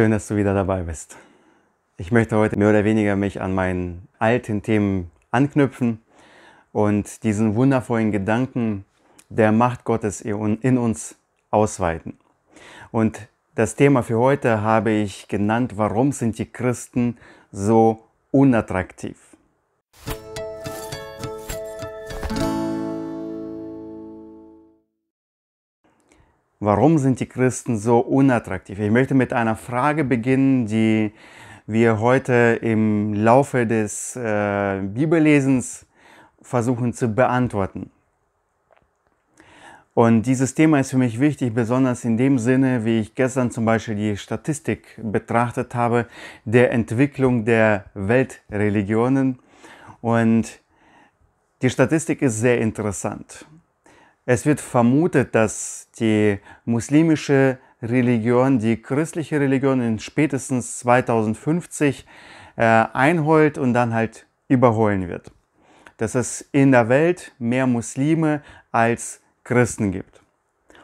Schön, dass du wieder dabei bist. Ich möchte heute mehr oder weniger mich an meinen alten Themen anknüpfen und diesen wundervollen Gedanken der Macht Gottes in uns ausweiten. Und das Thema für heute habe ich genannt, warum sind die Christen so unattraktiv? Warum sind die Christen so unattraktiv? Ich möchte mit einer Frage beginnen, die wir heute im Laufe des äh, Bibellesens versuchen zu beantworten. Und dieses Thema ist für mich wichtig, besonders in dem Sinne, wie ich gestern zum Beispiel die Statistik betrachtet habe, der Entwicklung der Weltreligionen. Und die Statistik ist sehr interessant. Es wird vermutet, dass die muslimische Religion, die christliche Religion in spätestens 2050 äh, einholt und dann halt überholen wird. Dass es in der Welt mehr Muslime als Christen gibt.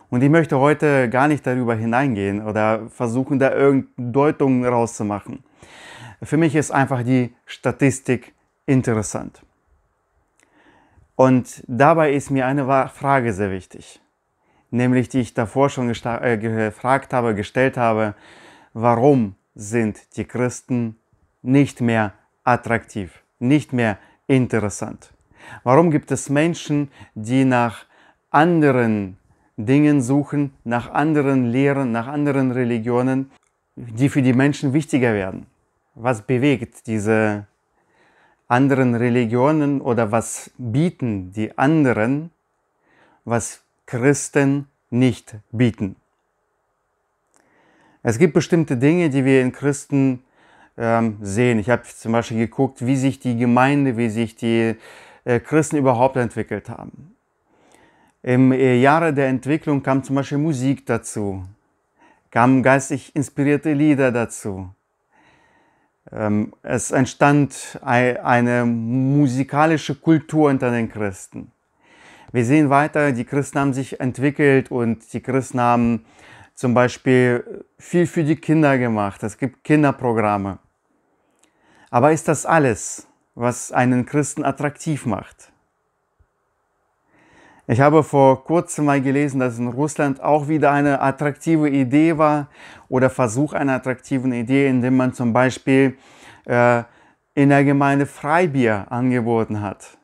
Und ich möchte heute gar nicht darüber hineingehen oder versuchen, da irgendeine Deutung rauszumachen. Für mich ist einfach die Statistik interessant. Und dabei ist mir eine Frage sehr wichtig, nämlich die ich davor schon äh, gefragt habe, gestellt habe, warum sind die Christen nicht mehr attraktiv, nicht mehr interessant? Warum gibt es Menschen, die nach anderen Dingen suchen, nach anderen Lehren, nach anderen Religionen, die für die Menschen wichtiger werden? Was bewegt diese anderen Religionen oder was bieten die anderen, was Christen nicht bieten. Es gibt bestimmte Dinge, die wir in Christen ähm, sehen. Ich habe zum Beispiel geguckt, wie sich die Gemeinde, wie sich die äh, Christen überhaupt entwickelt haben. Im äh, Jahre der Entwicklung kam zum Beispiel Musik dazu, kamen geistig inspirierte Lieder dazu. Ähm, es entstand eine musikalische Kultur unter den Christen. Wir sehen weiter, die Christen haben sich entwickelt und die Christen haben zum Beispiel viel für die Kinder gemacht. Es gibt Kinderprogramme. Aber ist das alles, was einen Christen attraktiv macht? Ich habe vor kurzem mal gelesen, dass in Russland auch wieder eine attraktive Idee war oder Versuch einer attraktiven Idee, indem man zum Beispiel äh, in der Gemeinde Freibier angeboten hat.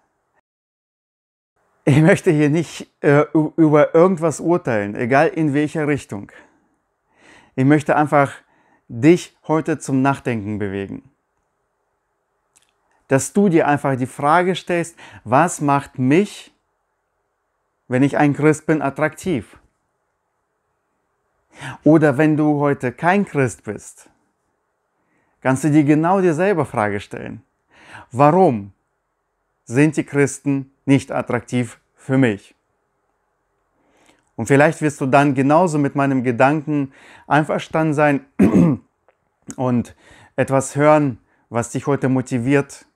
Ich möchte hier nicht äh, über irgendwas urteilen, egal in welcher Richtung. Ich möchte einfach dich heute zum Nachdenken bewegen. Dass du dir einfach die Frage stellst, was macht mich wenn ich ein Christ bin, attraktiv. Oder wenn du heute kein Christ bist, kannst du dir genau dieselbe Frage stellen. Warum sind die Christen nicht attraktiv für mich? Und vielleicht wirst du dann genauso mit meinem Gedanken einverstanden sein und etwas hören, was dich heute motiviert,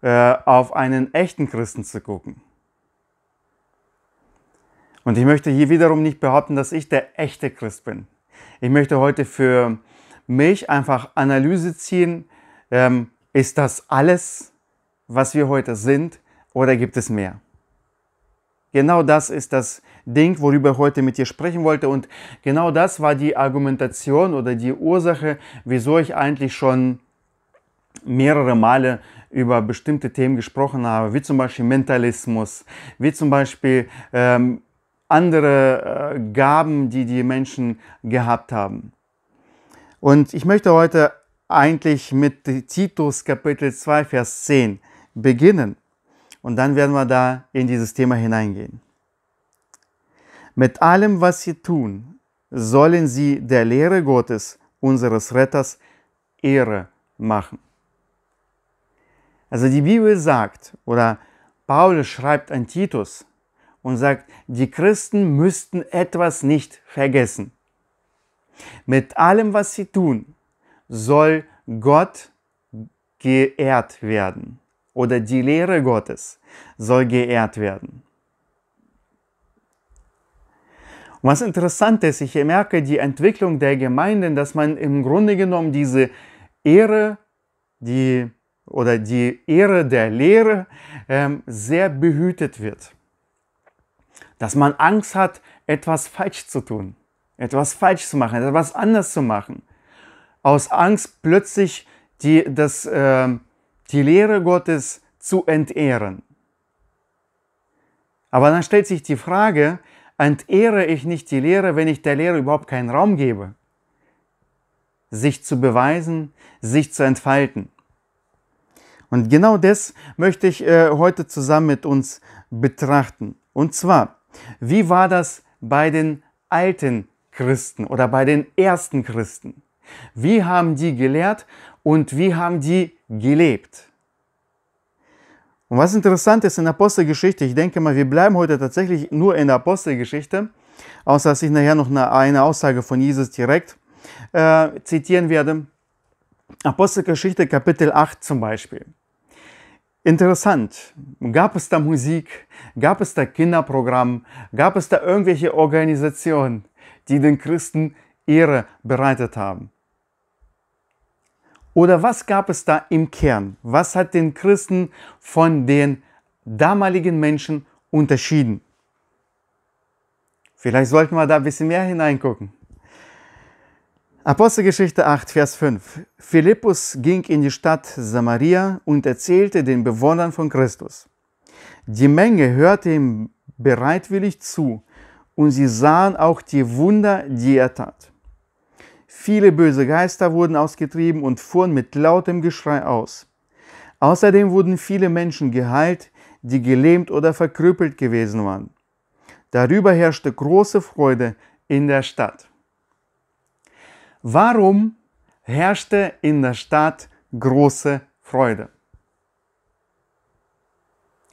äh, auf einen echten Christen zu gucken. Und ich möchte hier wiederum nicht behaupten, dass ich der echte Christ bin. Ich möchte heute für mich einfach Analyse ziehen, ähm, ist das alles, was wir heute sind, oder gibt es mehr? Genau das ist das Ding, worüber ich heute mit dir sprechen wollte. Und genau das war die Argumentation oder die Ursache, wieso ich eigentlich schon mehrere Male über bestimmte Themen gesprochen habe, wie zum Beispiel Mentalismus, wie zum Beispiel ähm, andere äh, Gaben, die die Menschen gehabt haben. Und ich möchte heute eigentlich mit Titus Kapitel 2, Vers 10 beginnen. Und dann werden wir da in dieses Thema hineingehen. Mit allem, was sie tun, sollen sie der Lehre Gottes, unseres Retters, Ehre machen. Also die Bibel sagt, oder Paulus schreibt an Titus, und sagt, die Christen müssten etwas nicht vergessen. Mit allem, was sie tun, soll Gott geehrt werden oder die Lehre Gottes soll geehrt werden. Und was interessant ist, ich merke die Entwicklung der Gemeinden, dass man im Grunde genommen diese Ehre, die oder die Ehre der Lehre ähm, sehr behütet wird dass man Angst hat, etwas falsch zu tun, etwas falsch zu machen, etwas anders zu machen. Aus Angst plötzlich die, das, äh, die Lehre Gottes zu entehren. Aber dann stellt sich die Frage, entehre ich nicht die Lehre, wenn ich der Lehre überhaupt keinen Raum gebe? Sich zu beweisen, sich zu entfalten. Und genau das möchte ich äh, heute zusammen mit uns betrachten. Und zwar, wie war das bei den alten Christen oder bei den ersten Christen? Wie haben die gelehrt und wie haben die gelebt? Und was interessant ist in der Apostelgeschichte, ich denke mal, wir bleiben heute tatsächlich nur in der Apostelgeschichte, außer dass ich nachher noch eine, eine Aussage von Jesus direkt äh, zitieren werde. Apostelgeschichte Kapitel 8 zum Beispiel. Interessant. Gab es da Musik? Gab es da Kinderprogramm? Gab es da irgendwelche Organisationen, die den Christen Ehre bereitet haben? Oder was gab es da im Kern? Was hat den Christen von den damaligen Menschen unterschieden? Vielleicht sollten wir da ein bisschen mehr hineingucken. Apostelgeschichte 8, Vers 5. Philippus ging in die Stadt Samaria und erzählte den Bewohnern von Christus. Die Menge hörte ihm bereitwillig zu und sie sahen auch die Wunder, die er tat. Viele böse Geister wurden ausgetrieben und fuhren mit lautem Geschrei aus. Außerdem wurden viele Menschen geheilt, die gelähmt oder verkrüppelt gewesen waren. Darüber herrschte große Freude in der Stadt. Warum herrschte in der Stadt große Freude?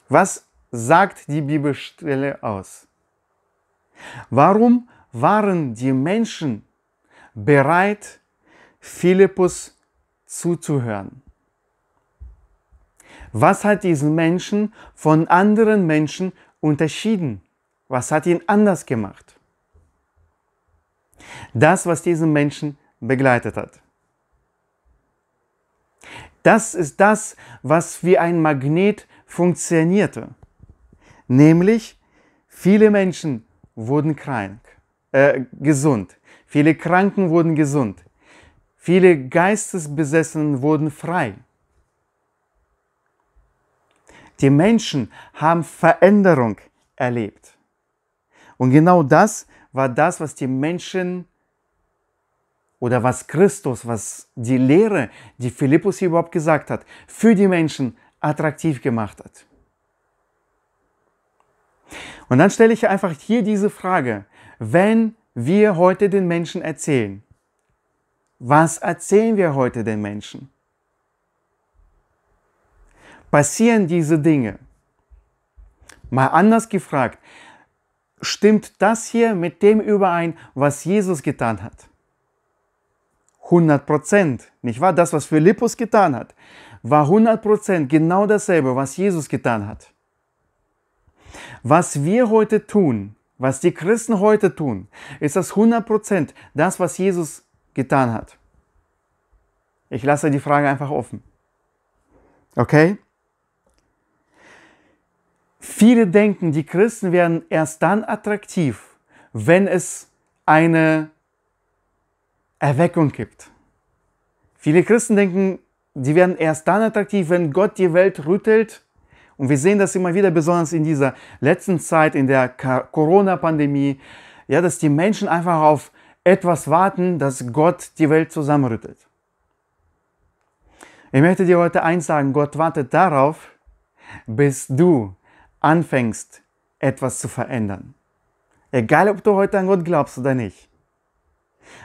Was sagt die Bibelstelle aus? Warum waren die Menschen bereit, Philippus zuzuhören? Was hat diesen Menschen von anderen Menschen unterschieden? Was hat ihn anders gemacht? Das, was diesen Menschen begleitet hat. Das ist das, was wie ein Magnet funktionierte. Nämlich, viele Menschen wurden krank, äh, gesund. Viele Kranken wurden gesund. Viele Geistesbesessenen wurden frei. Die Menschen haben Veränderung erlebt. Und genau das ist, war das, was die Menschen oder was Christus, was die Lehre, die Philippus hier überhaupt gesagt hat, für die Menschen attraktiv gemacht hat. Und dann stelle ich einfach hier diese Frage, wenn wir heute den Menschen erzählen, was erzählen wir heute den Menschen? Passieren diese Dinge? Mal anders gefragt, stimmt das hier mit dem überein, was Jesus getan hat. 100 Prozent, nicht wahr? Das, was Philippus getan hat, war 100 Prozent genau dasselbe, was Jesus getan hat. Was wir heute tun, was die Christen heute tun, ist das 100 Prozent das, was Jesus getan hat. Ich lasse die Frage einfach offen. Okay? Viele denken, die Christen werden erst dann attraktiv, wenn es eine Erweckung gibt. Viele Christen denken, die werden erst dann attraktiv, wenn Gott die Welt rüttelt. Und wir sehen das immer wieder, besonders in dieser letzten Zeit, in der Corona-Pandemie, ja, dass die Menschen einfach auf etwas warten, dass Gott die Welt zusammenrüttelt. Ich möchte dir heute eins sagen, Gott wartet darauf, bis du anfängst, etwas zu verändern. Egal, ob du heute an Gott glaubst oder nicht.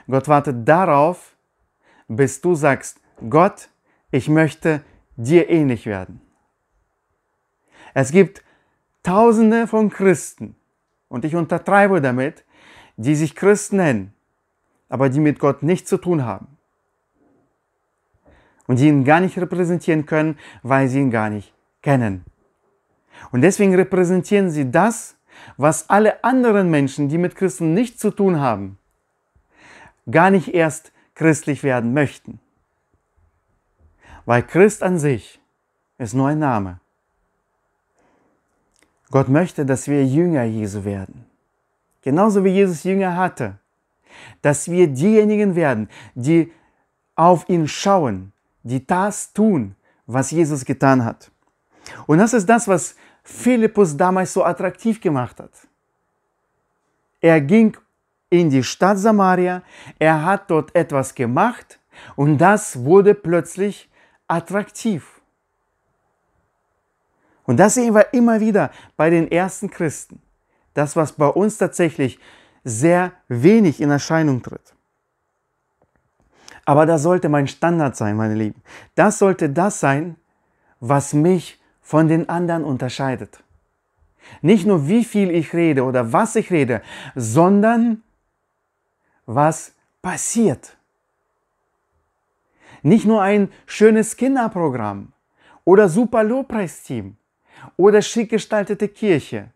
Gott wartet darauf, bis du sagst, Gott, ich möchte dir ähnlich werden. Es gibt Tausende von Christen, und ich untertreibe damit, die sich Christen nennen, aber die mit Gott nichts zu tun haben. Und die ihn gar nicht repräsentieren können, weil sie ihn gar nicht kennen. Und deswegen repräsentieren sie das, was alle anderen Menschen, die mit Christen nichts zu tun haben, gar nicht erst christlich werden möchten. Weil Christ an sich ist nur ein Name. Gott möchte, dass wir Jünger Jesu werden. Genauso wie Jesus Jünger hatte. Dass wir diejenigen werden, die auf ihn schauen, die das tun, was Jesus getan hat. Und das ist das, was Philippus damals so attraktiv gemacht hat. Er ging in die Stadt Samaria, er hat dort etwas gemacht und das wurde plötzlich attraktiv. Und das sehen wir immer wieder bei den ersten Christen. Das, was bei uns tatsächlich sehr wenig in Erscheinung tritt. Aber das sollte mein Standard sein, meine Lieben. Das sollte das sein, was mich von den anderen unterscheidet. Nicht nur wie viel ich rede oder was ich rede, sondern was passiert. Nicht nur ein schönes Kinderprogramm oder super Lobpreisteam oder schick gestaltete Kirche.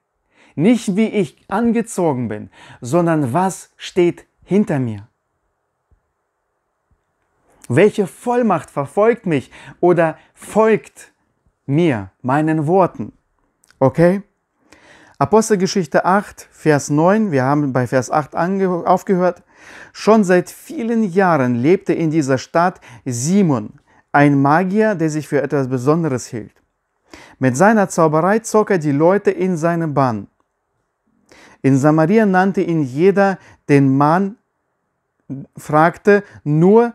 Nicht wie ich angezogen bin, sondern was steht hinter mir. Welche Vollmacht verfolgt mich oder folgt mir, meinen Worten. Okay? Apostelgeschichte 8, Vers 9, wir haben bei Vers 8 aufgehört. Schon seit vielen Jahren lebte in dieser Stadt Simon, ein Magier, der sich für etwas Besonderes hielt. Mit seiner Zauberei zog er die Leute in seine Bahn. In Samaria nannte ihn jeder den Mann, fragte nur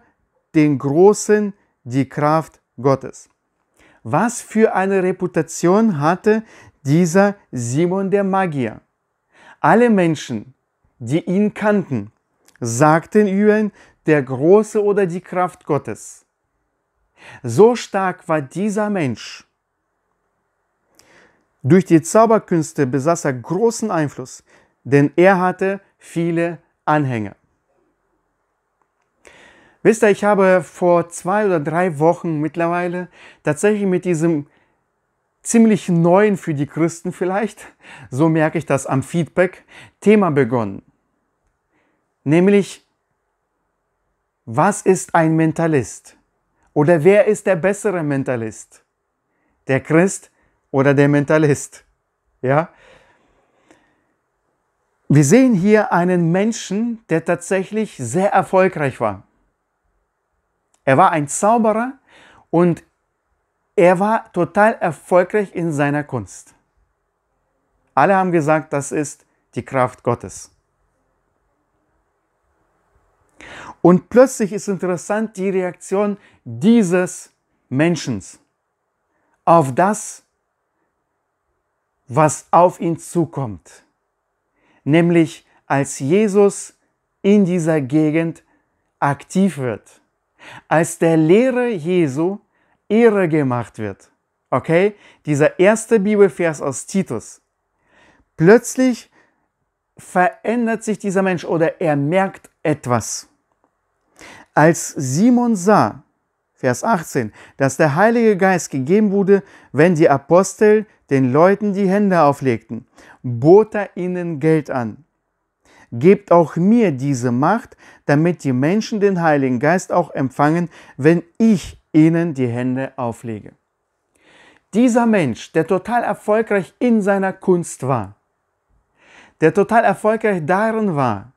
den Großen die Kraft Gottes. Was für eine Reputation hatte dieser Simon der Magier? Alle Menschen, die ihn kannten, sagten über ihn, der Große oder die Kraft Gottes. So stark war dieser Mensch. Durch die Zauberkünste besaß er großen Einfluss, denn er hatte viele Anhänger. Wisst ihr, ich habe vor zwei oder drei Wochen mittlerweile tatsächlich mit diesem ziemlich neuen für die Christen vielleicht, so merke ich das am Feedback, Thema begonnen. Nämlich, was ist ein Mentalist? Oder wer ist der bessere Mentalist? Der Christ oder der Mentalist? Ja? Wir sehen hier einen Menschen, der tatsächlich sehr erfolgreich war. Er war ein Zauberer und er war total erfolgreich in seiner Kunst. Alle haben gesagt, das ist die Kraft Gottes. Und plötzlich ist interessant die Reaktion dieses Menschen auf das, was auf ihn zukommt. Nämlich als Jesus in dieser Gegend aktiv wird als der Lehre Jesu Ehre gemacht wird. Okay? Dieser erste Bibelvers aus Titus. Plötzlich verändert sich dieser Mensch oder er merkt etwas. Als Simon sah, Vers 18, dass der Heilige Geist gegeben wurde, wenn die Apostel den Leuten die Hände auflegten, bot er ihnen Geld an gebt auch mir diese Macht, damit die Menschen den Heiligen Geist auch empfangen, wenn ich ihnen die Hände auflege. Dieser Mensch, der total erfolgreich in seiner Kunst war, der total erfolgreich darin war,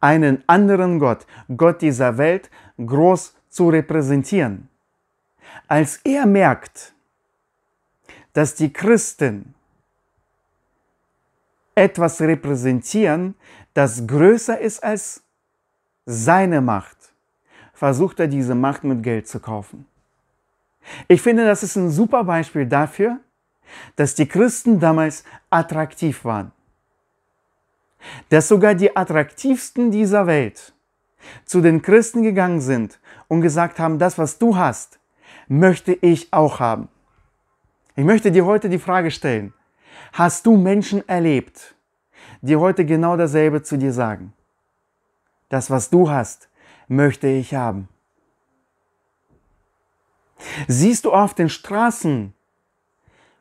einen anderen Gott, Gott dieser Welt, groß zu repräsentieren. Als er merkt, dass die Christen etwas repräsentieren, das größer ist als seine Macht, versucht er diese Macht mit Geld zu kaufen. Ich finde, das ist ein super Beispiel dafür, dass die Christen damals attraktiv waren. Dass sogar die attraktivsten dieser Welt zu den Christen gegangen sind und gesagt haben, das, was du hast, möchte ich auch haben. Ich möchte dir heute die Frage stellen, Hast du Menschen erlebt, die heute genau dasselbe zu dir sagen? Das, was du hast, möchte ich haben. Siehst du auf den Straßen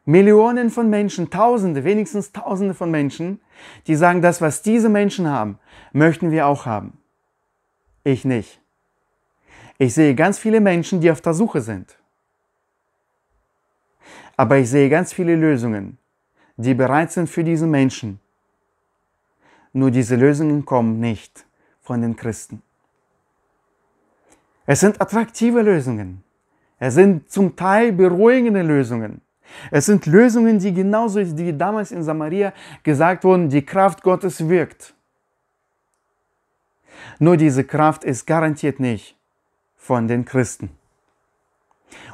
Millionen von Menschen, Tausende, wenigstens Tausende von Menschen, die sagen, das, was diese Menschen haben, möchten wir auch haben. Ich nicht. Ich sehe ganz viele Menschen, die auf der Suche sind. Aber ich sehe ganz viele Lösungen, die bereit sind für diese Menschen. Nur diese Lösungen kommen nicht von den Christen. Es sind attraktive Lösungen. Es sind zum Teil beruhigende Lösungen. Es sind Lösungen, die genauso, wie damals in Samaria gesagt wurden, die Kraft Gottes wirkt. Nur diese Kraft ist garantiert nicht von den Christen.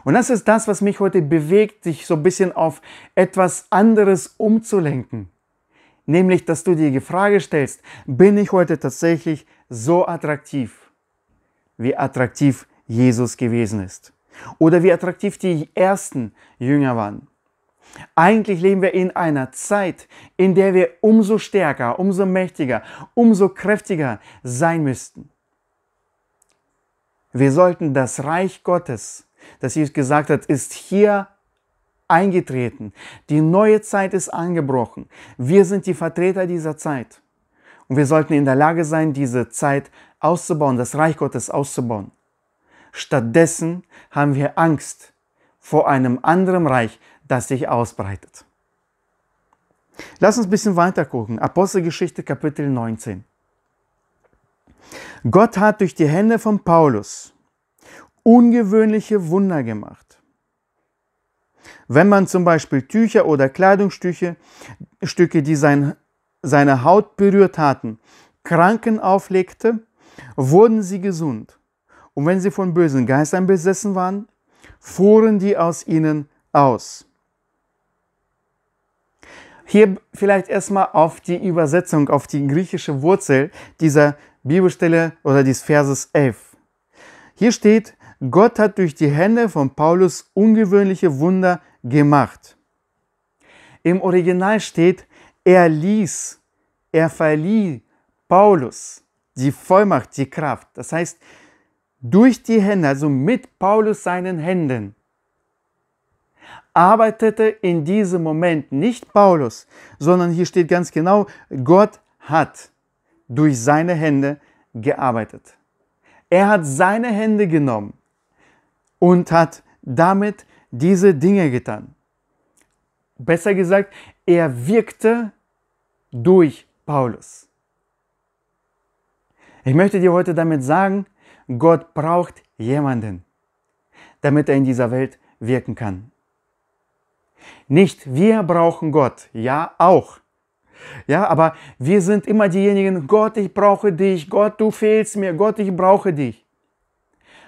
Und das ist das, was mich heute bewegt, dich so ein bisschen auf etwas anderes umzulenken. Nämlich, dass du dir die Frage stellst, bin ich heute tatsächlich so attraktiv, wie attraktiv Jesus gewesen ist? Oder wie attraktiv die ersten Jünger waren? Eigentlich leben wir in einer Zeit, in der wir umso stärker, umso mächtiger, umso kräftiger sein müssten. Wir sollten das Reich Gottes dass Jesus gesagt hat, ist hier eingetreten. Die neue Zeit ist angebrochen. Wir sind die Vertreter dieser Zeit. Und wir sollten in der Lage sein, diese Zeit auszubauen, das Reich Gottes auszubauen. Stattdessen haben wir Angst vor einem anderen Reich, das sich ausbreitet. Lass uns ein bisschen weiter gucken. Apostelgeschichte Kapitel 19. Gott hat durch die Hände von Paulus ungewöhnliche Wunder gemacht. Wenn man zum Beispiel Tücher oder Kleidungsstücke, Stücke, die sein, seine Haut berührt hatten, Kranken auflegte, wurden sie gesund. Und wenn sie von bösen Geistern besessen waren, fuhren die aus ihnen aus. Hier vielleicht erstmal auf die Übersetzung, auf die griechische Wurzel dieser Bibelstelle oder des Verses 11. Hier steht, Gott hat durch die Hände von Paulus ungewöhnliche Wunder gemacht. Im Original steht, er ließ, er verlieh Paulus die Vollmacht, die Kraft. Das heißt, durch die Hände, also mit Paulus seinen Händen, arbeitete in diesem Moment nicht Paulus, sondern hier steht ganz genau, Gott hat durch seine Hände gearbeitet. Er hat seine Hände genommen und hat damit diese Dinge getan. Besser gesagt, er wirkte durch Paulus. Ich möchte dir heute damit sagen, Gott braucht jemanden, damit er in dieser Welt wirken kann. Nicht wir brauchen Gott, ja auch. Ja, aber wir sind immer diejenigen, Gott, ich brauche dich, Gott, du fehlst mir, Gott, ich brauche dich.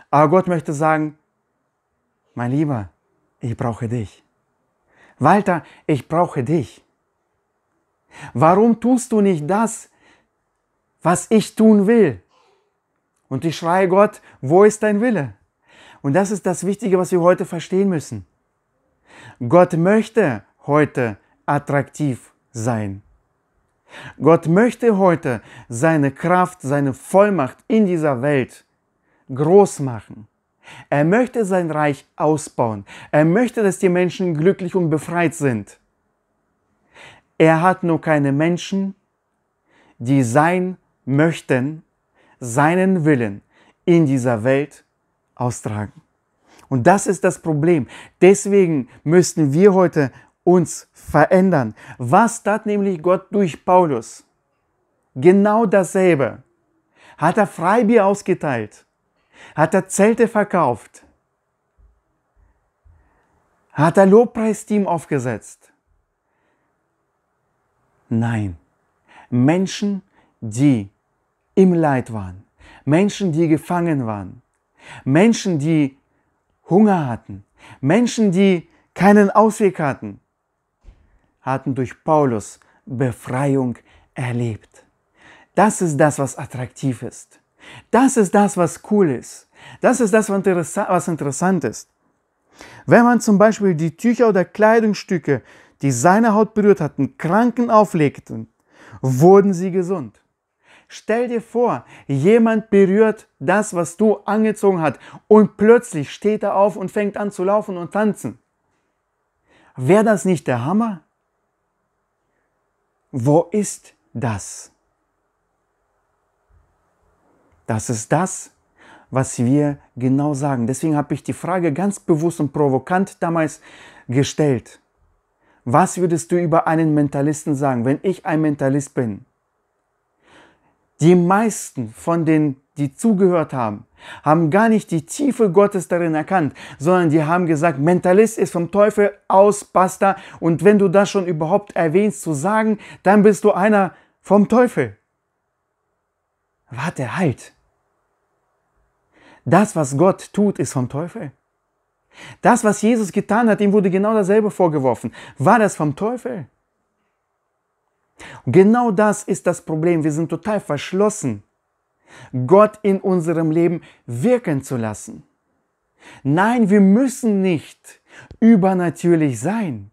Aber Gott möchte sagen, mein Lieber, ich brauche dich. Walter, ich brauche dich. Warum tust du nicht das, was ich tun will? Und ich schreie Gott, wo ist dein Wille? Und das ist das Wichtige, was wir heute verstehen müssen. Gott möchte heute attraktiv sein. Gott möchte heute seine Kraft, seine Vollmacht in dieser Welt groß machen. Er möchte sein Reich ausbauen. Er möchte, dass die Menschen glücklich und befreit sind. Er hat nur keine Menschen, die sein möchten, seinen Willen in dieser Welt austragen. Und das ist das Problem. Deswegen müssten wir heute uns verändern. Was tat nämlich Gott durch Paulus? Genau dasselbe. Hat er Freibier ausgeteilt. Hat er Zelte verkauft? Hat er Lobpreisteam aufgesetzt? Nein. Menschen, die im Leid waren, Menschen, die gefangen waren, Menschen, die Hunger hatten, Menschen, die keinen Ausweg hatten, hatten durch Paulus Befreiung erlebt. Das ist das, was attraktiv ist. Das ist das, was cool ist. Das ist das, was interessant ist. Wenn man zum Beispiel die Tücher oder Kleidungsstücke, die seine Haut berührt hatten, Kranken auflegten, wurden sie gesund. Stell dir vor, jemand berührt das, was du angezogen hast und plötzlich steht er auf und fängt an zu laufen und tanzen. Wäre das nicht der Hammer? Wo ist das? Das ist das, was wir genau sagen. Deswegen habe ich die Frage ganz bewusst und provokant damals gestellt. Was würdest du über einen Mentalisten sagen, wenn ich ein Mentalist bin? Die meisten von denen, die zugehört haben, haben gar nicht die Tiefe Gottes darin erkannt, sondern die haben gesagt, Mentalist ist vom Teufel aus, basta. Und wenn du das schon überhaupt erwähnst zu sagen, dann bist du einer vom Teufel. Warte, halt das, was Gott tut, ist vom Teufel. Das, was Jesus getan hat, ihm wurde genau dasselbe vorgeworfen. War das vom Teufel? Und genau das ist das Problem. Wir sind total verschlossen, Gott in unserem Leben wirken zu lassen. Nein, wir müssen nicht übernatürlich sein.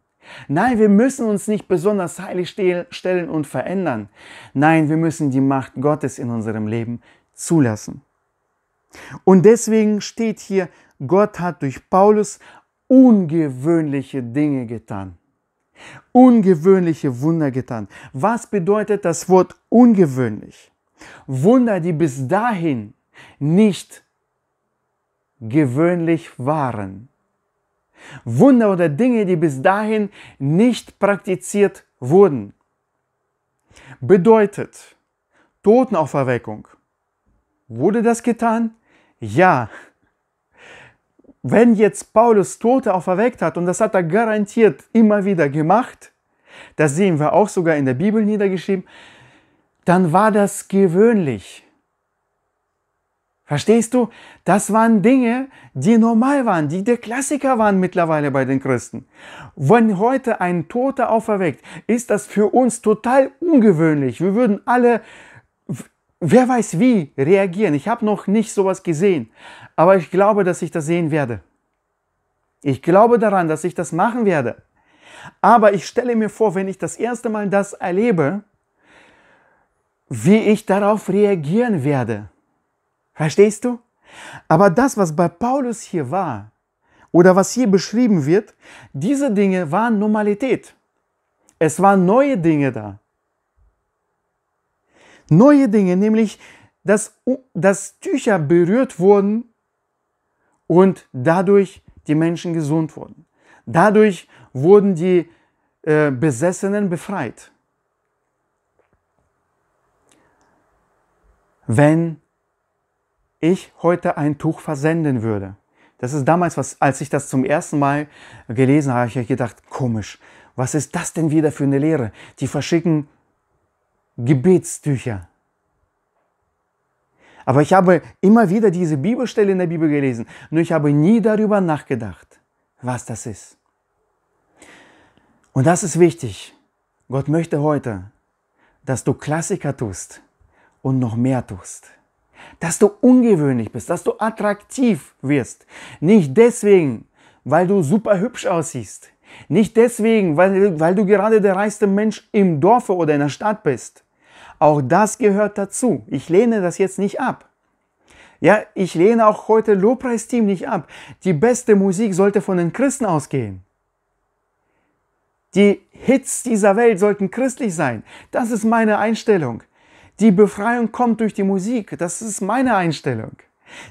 Nein, wir müssen uns nicht besonders heilig stellen und verändern. Nein, wir müssen die Macht Gottes in unserem Leben zulassen. Und deswegen steht hier, Gott hat durch Paulus ungewöhnliche Dinge getan. Ungewöhnliche Wunder getan. Was bedeutet das Wort ungewöhnlich? Wunder, die bis dahin nicht gewöhnlich waren. Wunder oder Dinge, die bis dahin nicht praktiziert wurden. Bedeutet Totenauferweckung, Wurde das getan? Ja. Wenn jetzt Paulus Tote auferweckt hat, und das hat er garantiert immer wieder gemacht, das sehen wir auch sogar in der Bibel niedergeschrieben, dann war das gewöhnlich. Verstehst du? Das waren Dinge, die normal waren, die der Klassiker waren mittlerweile bei den Christen. Wenn heute ein Toter auferweckt, ist das für uns total ungewöhnlich. Wir würden alle wer weiß wie, reagieren. Ich habe noch nicht sowas gesehen, aber ich glaube, dass ich das sehen werde. Ich glaube daran, dass ich das machen werde. Aber ich stelle mir vor, wenn ich das erste Mal das erlebe, wie ich darauf reagieren werde. Verstehst du? Aber das, was bei Paulus hier war oder was hier beschrieben wird, diese Dinge waren Normalität. Es waren neue Dinge da neue Dinge, nämlich dass, dass Tücher berührt wurden und dadurch die Menschen gesund wurden. Dadurch wurden die äh, Besessenen befreit. Wenn ich heute ein Tuch versenden würde, das ist damals, was, als ich das zum ersten Mal gelesen habe, habe ich gedacht, komisch, was ist das denn wieder für eine Lehre? Die verschicken Gebetstücher. Aber ich habe immer wieder diese Bibelstelle in der Bibel gelesen, nur ich habe nie darüber nachgedacht, was das ist. Und das ist wichtig. Gott möchte heute, dass du Klassiker tust und noch mehr tust. Dass du ungewöhnlich bist, dass du attraktiv wirst. Nicht deswegen, weil du super hübsch aussiehst. Nicht deswegen, weil, weil du gerade der reichste Mensch im Dorfe oder in der Stadt bist. Auch das gehört dazu. Ich lehne das jetzt nicht ab. Ja, ich lehne auch heute Lobpreisteam nicht ab. Die beste Musik sollte von den Christen ausgehen. Die Hits dieser Welt sollten christlich sein. Das ist meine Einstellung. Die Befreiung kommt durch die Musik. Das ist meine Einstellung.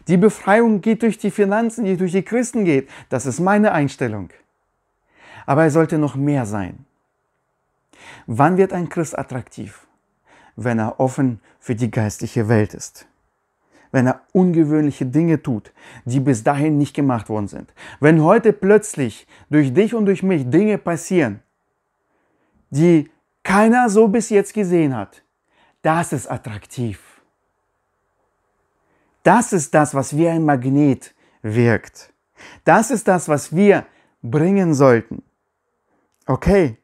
Die Befreiung geht durch die Finanzen, die durch die Christen geht. Das ist meine Einstellung. Aber er sollte noch mehr sein. Wann wird ein Christ attraktiv? wenn er offen für die geistliche Welt ist. Wenn er ungewöhnliche Dinge tut, die bis dahin nicht gemacht worden sind. Wenn heute plötzlich durch dich und durch mich Dinge passieren, die keiner so bis jetzt gesehen hat, das ist attraktiv. Das ist das, was wie ein Magnet wirkt. Das ist das, was wir bringen sollten. Okay,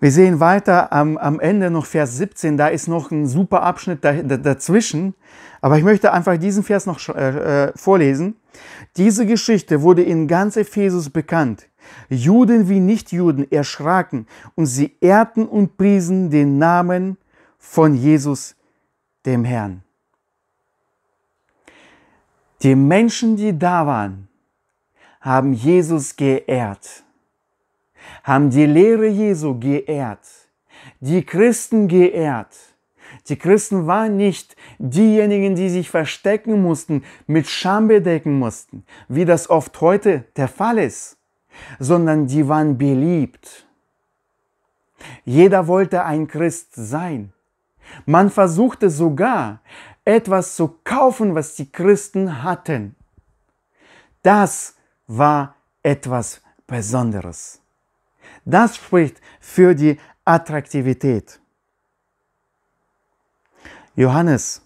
wir sehen weiter am, am Ende noch Vers 17, da ist noch ein super Abschnitt dazwischen, aber ich möchte einfach diesen Vers noch äh, äh, vorlesen. Diese Geschichte wurde in ganz Ephesus bekannt. Juden wie Nichtjuden erschraken und sie ehrten und priesen den Namen von Jesus, dem Herrn. Die Menschen, die da waren, haben Jesus geehrt haben die Lehre Jesu geehrt, die Christen geehrt. Die Christen waren nicht diejenigen, die sich verstecken mussten, mit Scham bedecken mussten, wie das oft heute der Fall ist, sondern die waren beliebt. Jeder wollte ein Christ sein. Man versuchte sogar, etwas zu kaufen, was die Christen hatten. Das war etwas Besonderes. Das spricht für die Attraktivität. Johannes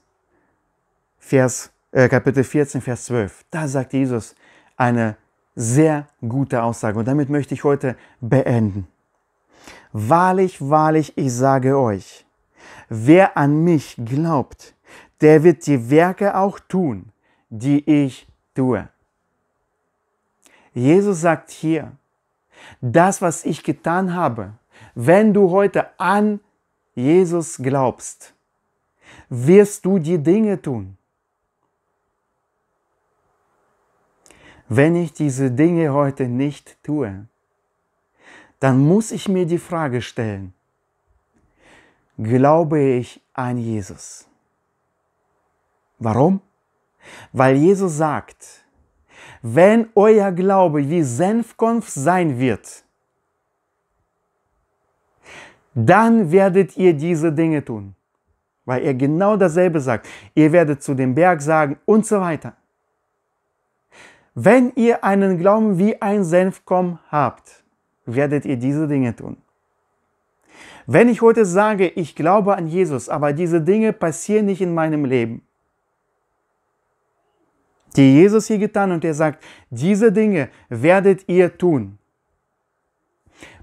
Vers, äh, Kapitel 14, Vers 12, da sagt Jesus eine sehr gute Aussage und damit möchte ich heute beenden. Wahrlich, wahrlich, ich sage euch, wer an mich glaubt, der wird die Werke auch tun, die ich tue. Jesus sagt hier, das, was ich getan habe, wenn du heute an Jesus glaubst, wirst du die Dinge tun. Wenn ich diese Dinge heute nicht tue, dann muss ich mir die Frage stellen, glaube ich an Jesus? Warum? Weil Jesus sagt, wenn euer Glaube wie Senfkorn sein wird, dann werdet ihr diese Dinge tun. Weil er genau dasselbe sagt. Ihr werdet zu dem Berg sagen und so weiter. Wenn ihr einen Glauben wie ein Senfkorn habt, werdet ihr diese Dinge tun. Wenn ich heute sage, ich glaube an Jesus, aber diese Dinge passieren nicht in meinem Leben, die Jesus hier getan und er sagt, diese Dinge werdet ihr tun.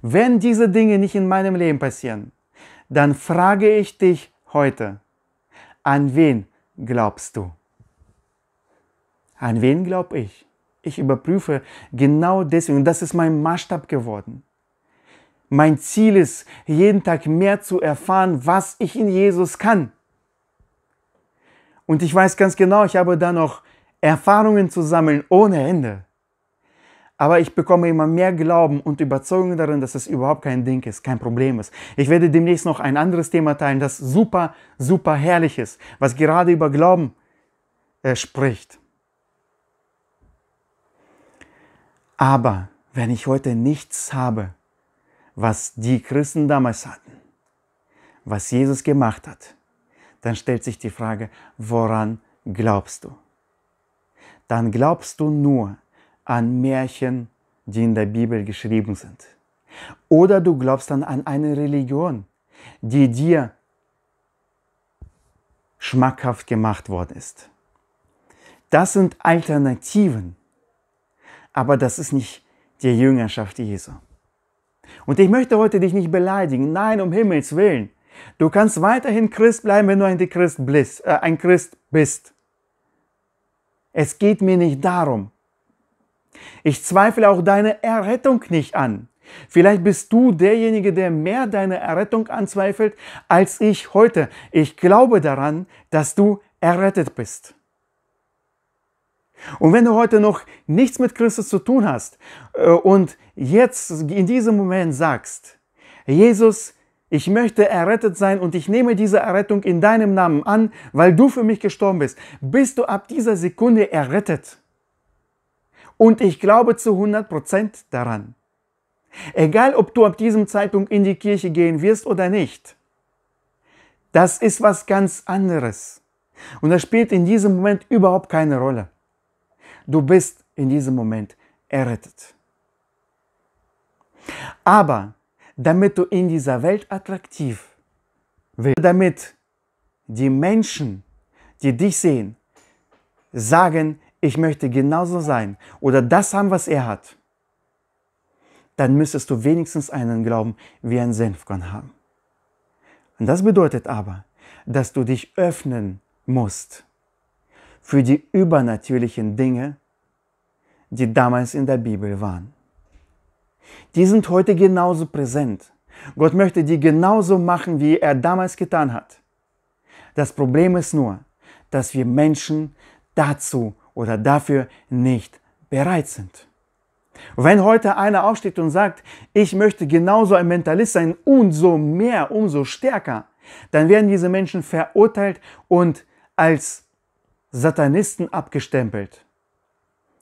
Wenn diese Dinge nicht in meinem Leben passieren, dann frage ich dich heute, an wen glaubst du? An wen glaube ich? Ich überprüfe genau deswegen, und das ist mein Maßstab geworden. Mein Ziel ist, jeden Tag mehr zu erfahren, was ich in Jesus kann. Und ich weiß ganz genau, ich habe da noch Erfahrungen zu sammeln ohne Ende. Aber ich bekomme immer mehr Glauben und Überzeugung darin, dass es überhaupt kein Ding ist, kein Problem ist. Ich werde demnächst noch ein anderes Thema teilen, das super, super herrlich ist, was gerade über Glauben äh, spricht. Aber wenn ich heute nichts habe, was die Christen damals hatten, was Jesus gemacht hat, dann stellt sich die Frage, woran glaubst du? dann glaubst du nur an Märchen, die in der Bibel geschrieben sind. Oder du glaubst dann an eine Religion, die dir schmackhaft gemacht worden ist. Das sind Alternativen, aber das ist nicht die Jüngerschaft Jesu. Und ich möchte heute dich nicht beleidigen, nein, um Himmels willen. Du kannst weiterhin Christ bleiben, wenn du ein Christ bist. Äh, ein Christ bist. Es geht mir nicht darum. Ich zweifle auch deine Errettung nicht an. Vielleicht bist du derjenige, der mehr deine Errettung anzweifelt als ich heute. Ich glaube daran, dass du errettet bist. Und wenn du heute noch nichts mit Christus zu tun hast äh, und jetzt in diesem Moment sagst, Jesus, ich möchte errettet sein und ich nehme diese Errettung in deinem Namen an, weil du für mich gestorben bist. Bist du ab dieser Sekunde errettet? Und ich glaube zu 100% daran. Egal, ob du ab diesem Zeitpunkt in die Kirche gehen wirst oder nicht. Das ist was ganz anderes. Und das spielt in diesem Moment überhaupt keine Rolle. Du bist in diesem Moment errettet. Aber damit du in dieser Welt attraktiv wirst, damit die Menschen, die dich sehen, sagen, ich möchte genauso sein oder das haben, was er hat, dann müsstest du wenigstens einen Glauben wie ein Senfkorn haben. Und das bedeutet aber, dass du dich öffnen musst für die übernatürlichen Dinge, die damals in der Bibel waren die sind heute genauso präsent. Gott möchte die genauso machen, wie er damals getan hat. Das Problem ist nur, dass wir Menschen dazu oder dafür nicht bereit sind. Wenn heute einer aufsteht und sagt, ich möchte genauso ein Mentalist sein, umso mehr, umso stärker, dann werden diese Menschen verurteilt und als Satanisten abgestempelt.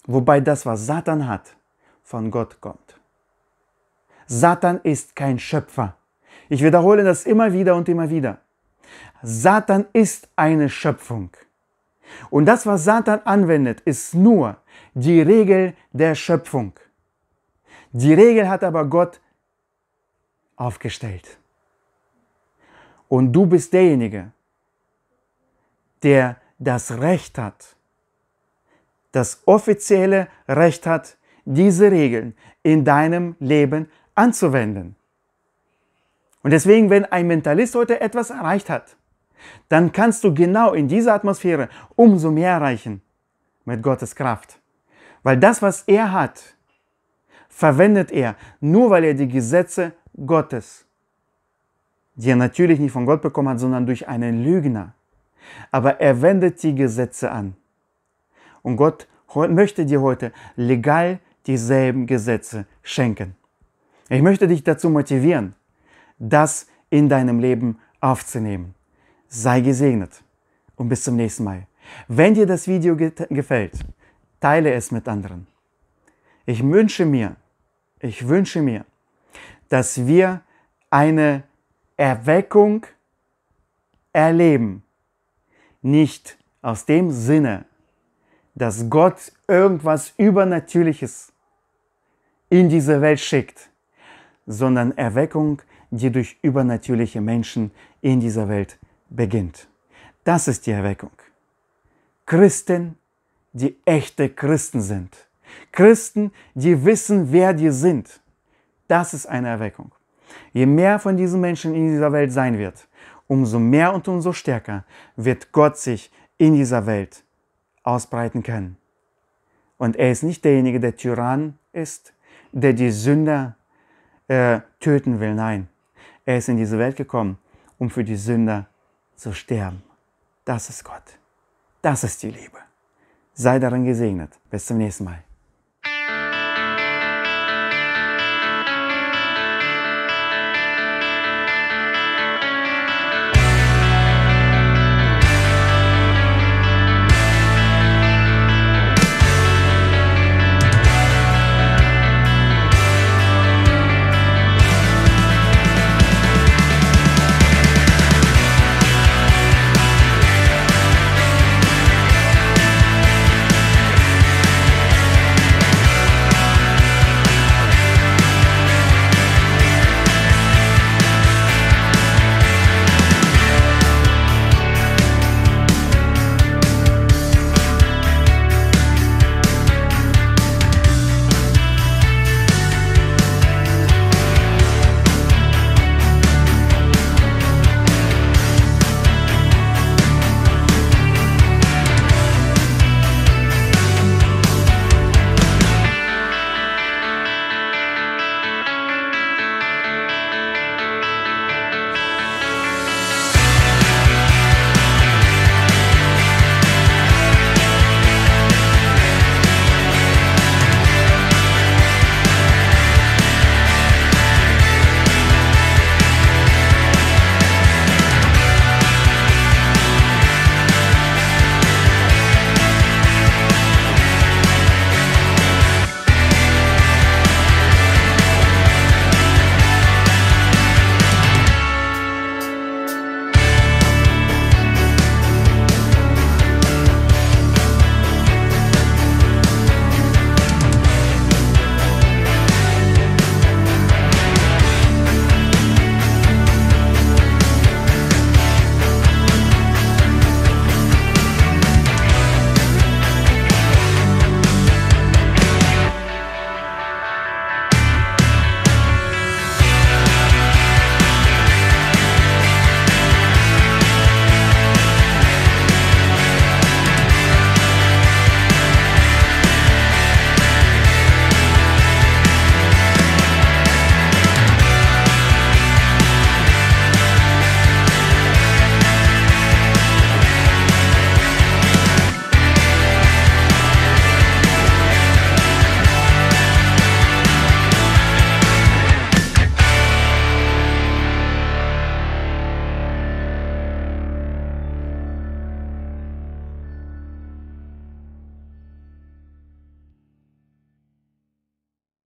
Wobei das, was Satan hat, von Gott kommt. Satan ist kein Schöpfer. Ich wiederhole das immer wieder und immer wieder. Satan ist eine Schöpfung. Und das, was Satan anwendet, ist nur die Regel der Schöpfung. Die Regel hat aber Gott aufgestellt. Und du bist derjenige, der das Recht hat, das offizielle Recht hat, diese Regeln in deinem Leben anzuwenden. Und deswegen, wenn ein Mentalist heute etwas erreicht hat, dann kannst du genau in dieser Atmosphäre umso mehr erreichen mit Gottes Kraft. Weil das, was er hat, verwendet er nur, weil er die Gesetze Gottes, die er natürlich nicht von Gott bekommen hat, sondern durch einen Lügner, aber er wendet die Gesetze an. Und Gott möchte dir heute legal dieselben Gesetze schenken. Ich möchte dich dazu motivieren, das in deinem Leben aufzunehmen. Sei gesegnet und bis zum nächsten Mal. Wenn dir das Video ge gefällt, teile es mit anderen. Ich wünsche mir, ich wünsche mir, dass wir eine Erweckung erleben. Nicht aus dem Sinne, dass Gott irgendwas Übernatürliches in diese Welt schickt, sondern Erweckung, die durch übernatürliche Menschen in dieser Welt beginnt. Das ist die Erweckung. Christen, die echte Christen sind. Christen, die wissen, wer die sind. Das ist eine Erweckung. Je mehr von diesen Menschen in dieser Welt sein wird, umso mehr und umso stärker wird Gott sich in dieser Welt ausbreiten können. Und er ist nicht derjenige, der Tyrann ist, der die Sünder äh, töten will. Nein, er ist in diese Welt gekommen, um für die Sünder zu sterben. Das ist Gott. Das ist die Liebe. Sei darin gesegnet. Bis zum nächsten Mal.